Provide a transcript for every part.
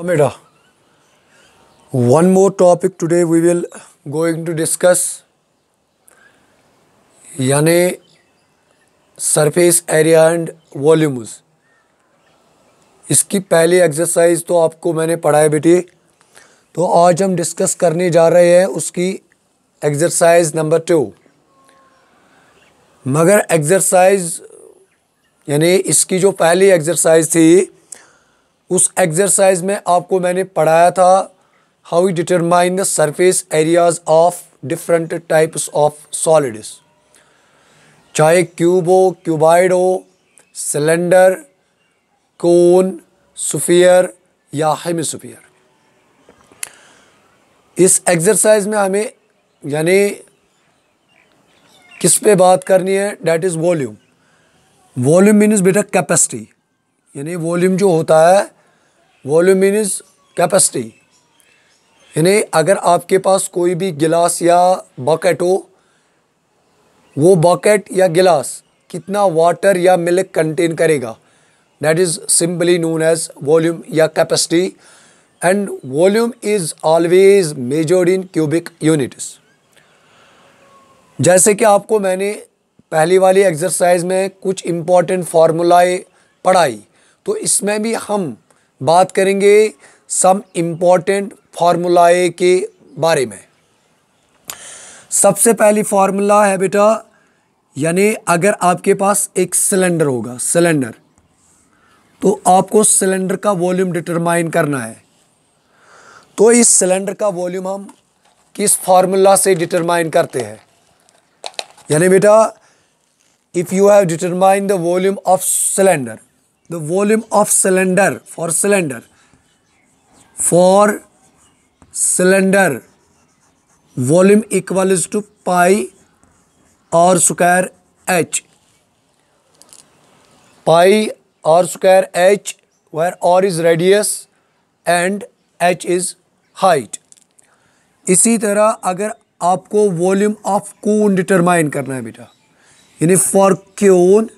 Amida, तो one more topic today we will going to discuss यानी surface area and volumes. इसकी पहली exercise तो आपको मैंने पढ़ाया बेटी तो आज हम डिस्कस करने जा रहे हैं उसकी एक्सरसाइज नंबर टू मगर एक्सरसाइज यानी इसकी जो पहली एक्सरसाइज थी उस एक्सरसाइज में आपको मैंने पढ़ाया था how you determine the surface areas of different types of solids चाहे क्यूब हो क्यूबाइड हो सिलेंडर कोन सुफियर या सुफियर इस एक्सरसाइज में हमें यानी किस पे बात करनी है that is volume volume means बेटा कैपेसिटी यानी वॉल्यूम जो होता है वॉल्यूम मीन इज़ कैपेसिटी यानी अगर आपके पास कोई भी गिलास या बकेट हो वो बकेट या गिलास कितना वाटर या मिल्क कंटेन करेगा that is simply known as volume या capacity and volume is always measured in cubic units जैसे कि आपको मैंने पहली वाली एक्सरसाइज में कुछ इम्पॉर्टेंट फार्मूलाएँ पढ़ाई तो इसमें भी हम बात करेंगे सम इम्पॉर्टेंट फार्मूलाए के बारे में सबसे पहली फार्मूला है बेटा यानी अगर आपके पास एक सिलेंडर होगा सिलेंडर तो आपको सिलेंडर का वॉल्यूम डिटरमाइन करना है तो इस सिलेंडर का वॉल्यूम हम किस फार्मूला से डिटरमाइन करते हैं यानी बेटा if you have determine the volume of cylinder the volume of cylinder for cylinder for cylinder volume equal is to pi r square h pi r square h where r is radius and h is height इसी तरह अगर आपको volume of Coons determine करना है बेटा यानी for cone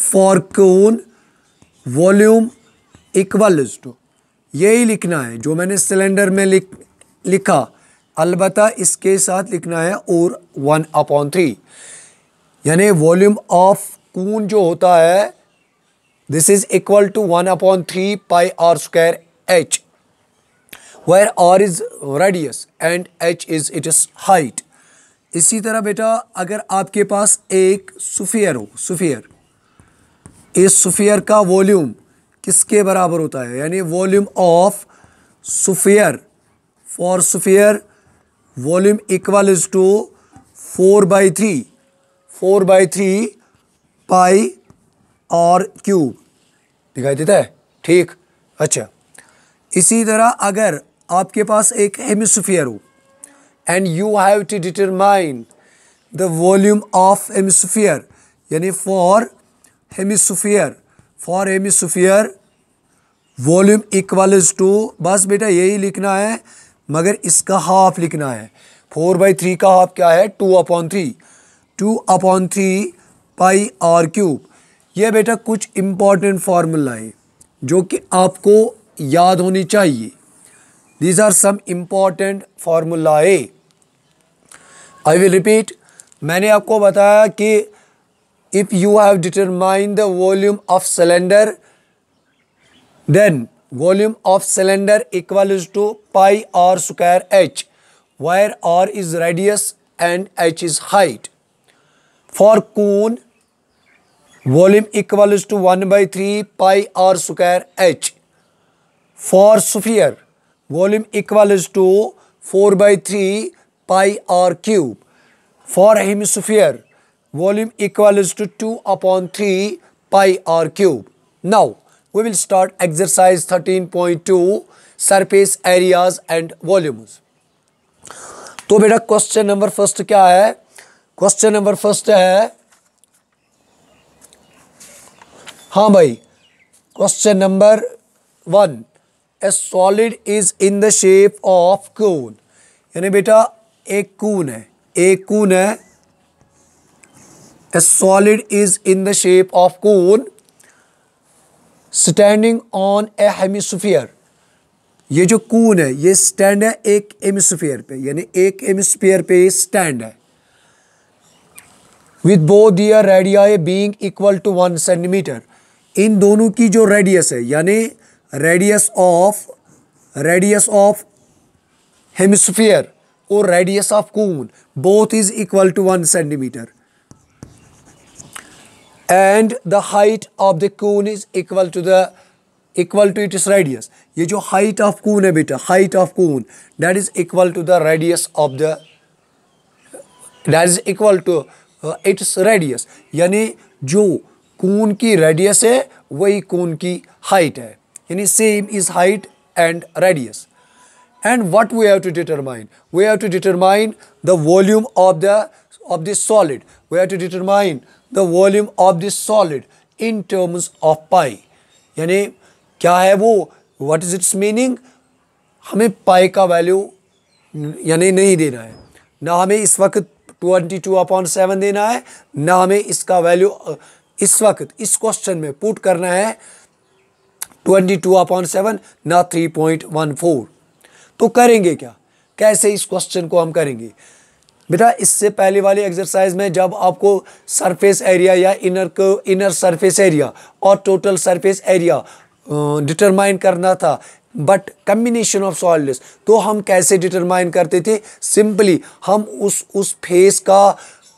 for cone volume equals to यही लिखना है जो मैंने सिलेंडर में लिख लिखा अलबत् इसके साथ लिखना है और वन अपॉन थ्री यानी वॉल्यूम ऑफ कून जो होता है this is equal to one upon three pi r square h where r is radius and h is it is height इसी तरह बेटा अगर आपके पास एक सुफियर हो सुफियर इस सुफियर का वॉल्यूम किसके बराबर होता है यानी volume of sphere for sphere volume equal is to four by three four by three pi r cube दिखाई देता है ठीक अच्छा इसी तरह अगर आपके पास एक हेमिसफियर हो and you have to determine the volume of hemisphere यानी for hemisphere for hemisphere volume equals to बस बेटा यही लिखना है मगर इसका हाफ लिखना है फोर बाई थ्री का हाफ क्या है two upon three two upon three pi r cube यह बेटा कुछ इम्पॉर्टेंट फार्मूला है जो कि आपको याद होनी चाहिए these are some important formula है आई विल रिपीट मैंने आपको बताया कि if you have determined the volume of cylinder then volume of cylinder equals to pi r square h where r is radius and h is height for cone volume equals to 1 by 3 pi r square h for sphere volume equals to 4 by 3 pi r cube for hemisphere volume equals to 2 upon 3 pi r cube. Now, we will start exercise 13.2 surface areas and volumes. तो बेटा question number first क्या है question number first है हाँ भाई question number one a solid is in the shape of cone यानी बेटा एक कून है एक कून है a solid is in the shape of cone standing on a hemisphere ये जो कून है ये स्टैंड है एक एमिसफेयर पे यानी एक एमिसफियर पे स्टैंड है with both their radii being equal to one centimetre इन दोनों की जो रेडियस है यानी radius of radius of hemisphere और radius of cone both is equal to one centimetre and the height of the cone is equal to the equal to it is radius ये जो height of cone है बेटा height of cone that is equal to the radius of the that is equal to its radius यानी जो कून की radius है वही कून की हाइट है यानी same is height and radius and what we have to determine we have to determine the volume of the of this solid we have to determine the volume of this solid in terms of pi यानी क्या है वो what is it's meaning हमें पाई का value यानी नहीं देना है ना हमें इस वक्त ट्वेंटी टू अपॉइंट सेवन देना है ना हमें इसका वैल्यू इस वक्त इस क्वेश्चन में पुट करना है ट्वेंटी टू अपॉइंट सेवन ना थ्री पॉइंट वन फोर तो करेंगे क्या कैसे इस क्वेश्चन को हम करेंगे बेटा इससे पहले वाली एक्सरसाइज में जब आपको सरफेस एरिया या इनर को इनर सरफेस एरिया और टोटल सरफेस एरिया डिटरमाइन करना था बट कम्बिनेशन ऑफ सॉलिड्स तो हम कैसे डिटरमाइन करते थे सिंपली हम उस उस फेस का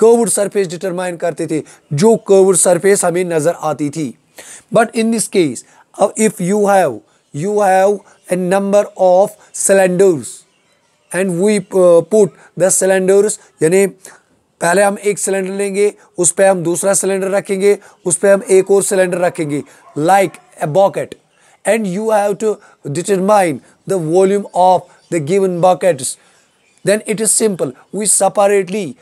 कर्व्ड सरफेस डिटरमाइन करते थे जो कर्व्ड सरफेस हमें नज़र आती थी but in this case if you have you have a number of cylinders and we put the cylinders यानी पहले हम एक सिलेंडर लेंगे उस पर हम दूसरा सिलेंडर रखेंगे उस पर हम एक और सिलेंडर रखेंगे like a bucket and you have to determine the volume of the given buckets then it is simple we separately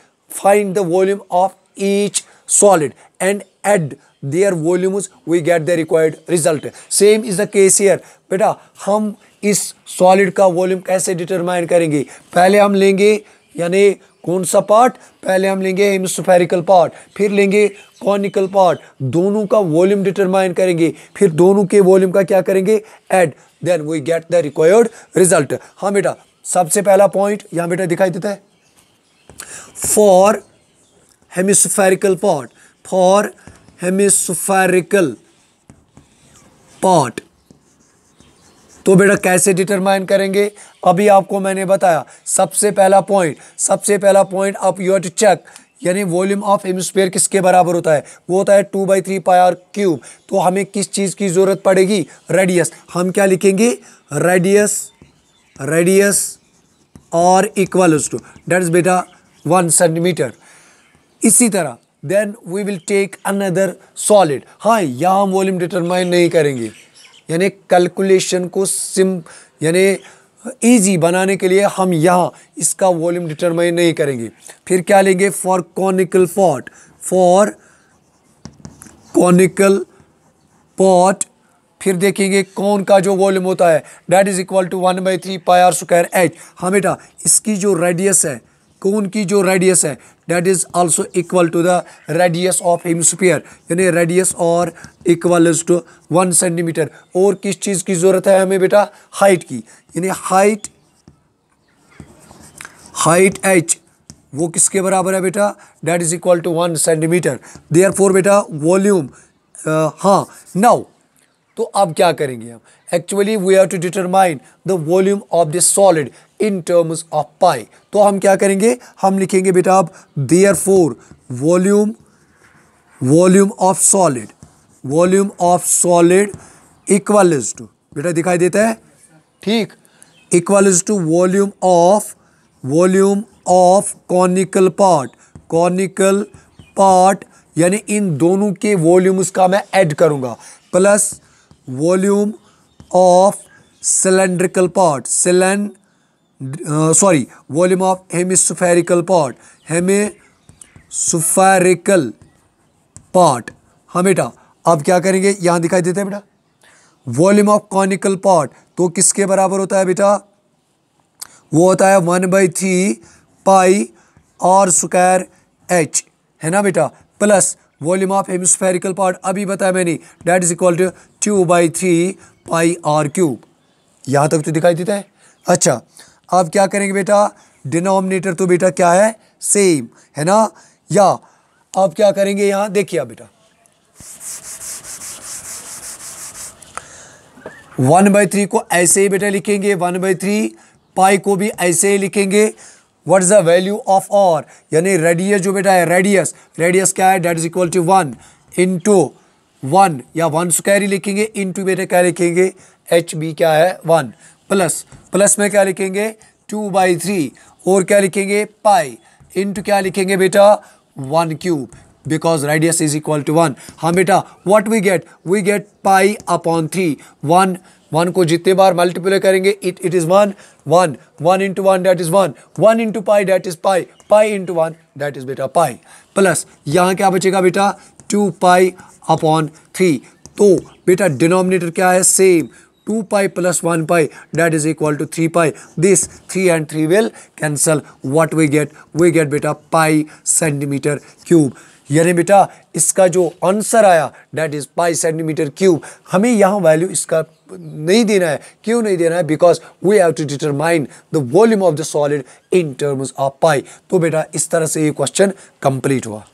find the volume of each solid and add their volumes we get the required result same is the case here beta हम इस solid का volume कैसे determine करेंगे पहले हम लेंगे यानी कौन सा पार्ट पहले हम लेंगे हेमस्फेरिकल पार्ट फिर लेंगे कॉनिकल पार्ट दोनों का वॉल्यूम डिटरमाइन करेंगे फिर दोनों के वॉल्यूम का क्या करेंगे add then we get the required result हाँ बेटा सबसे पहला पॉइंट यहाँ बेटा दिखाई देता है for hemispherical part for hemispherical part तो बेटा कैसे डिटरमाइन करेंगे अभी आपको मैंने बताया सबसे पहला पॉइंट सबसे पहला पॉइंट आप यू टू चेक यानी वॉल्यूम ऑफ हेमस्फेयर किसके बराबर होता है वो होता है two by three pi r cube तो हमें किस चीज़ की ज़रूरत पड़ेगी रेडियस हम क्या लिखेंगे रेडियस रेडियस और इक्वल्स टू डेट्स बेटा वन सेंटीमीटर इसी तरह then we will take another solid हाँ यहाँ हम वॉल्यूम डिटरमाइन नहीं करेंगे यानी कैलकुलेशन को सिम यानी ईजी बनाने के लिए हम यहाँ इसका वॉल्यूम डिटरमाइन नहीं करेंगे फिर क्या लेंगे for conical pot for conical pot फिर देखेंगे कौन का जो वॉल्यूम होता है that is equal to one by three pi r square h हाँ बेटा इसकी जो रेडियस है कोन की जो रेडियस है that is also equal to the radius of hemisphere यानी रेडियस और इक्वल टू वन सेंटीमीटर और किस चीज़ की ज़रूरत है हमें बेटा हाइट की यानी हाइट हाइट एच वो किसके बराबर है बेटा that is equal to one centimetre there बेटा वॉल्यूम uh, हाँ नाउ तो अब क्या करेंगे हम actually we have to determine the volume of the solid in terms of pi तो हम क्या करेंगे हम लिखेंगे बेटा अब therefore volume volume of solid volume of solid equal is to बेटा दिखाई देता है ठीक equal is to volume of volume of conical part conical part यानी इन दोनों के वॉल्यूम्स का मैं ऐड करूंगा plus volume of cylindrical part सिलेंड sorry volume of hemispherical pot hemispherical part हाँ बेटा अब क्या करेंगे यहाँ दिखाई देते हैं बेटा वॉल्यूम ऑफ कॉनिकल पार्ट तो किसके बराबर होता है बेटा वो होता है one by three pi r square h है ना बेटा plus volume of hemispherical part अभी बताया मैंने that is equal to two by three pi r cube यहाँ तक तो दिखाई देता है अच्छा अब क्या करेंगे बेटा डिनोमिनेटर तो बेटा क्या है सेम है ना या अब क्या करेंगे यहाँ देखिए आप बेटा वन बाई थ्री को ऐसे ही बेटा लिखेंगे वन बाई थ्री पाई को भी ऐसे ही लिखेंगे what is the value of और यानी रेडियस जो बेटा है रेडियस रेडियस क्या है that is equal to one into one या वन स्क्वायर ही लिखेंगे टू बेटा क्या लिखेंगे एच बी क्या है वन प्लस प्लस में क्या लिखेंगे टू बाई थ्री और क्या लिखेंगे पाई इंटू क्या लिखेंगे बेटा one cube because radius is equal to one हाँ बेटा what we get we get pi upon three one one को जितने बार मल्टीप्लाई करेंगे it it is one one one into one that is one one into pi that is pi pi into one that is बेटा pi plus यहाँ क्या बचेगा बेटा to pi upon three तो बेटा डिनोमिनेटर क्या है same two pi plus one pi that is equal to three pi this three and three will cancel what we get we get बेटा पाई सेंटीमीटर क्यूब यानी बेटा इसका जो answer आया that is pi centimetre cube हमें यहाँ value इसका नहीं देना है क्यों नहीं देना है because we have to determine the volume of the solid in terms of pi तो बेटा इस तरह से ये क्वेश्चन कंप्लीट हुआ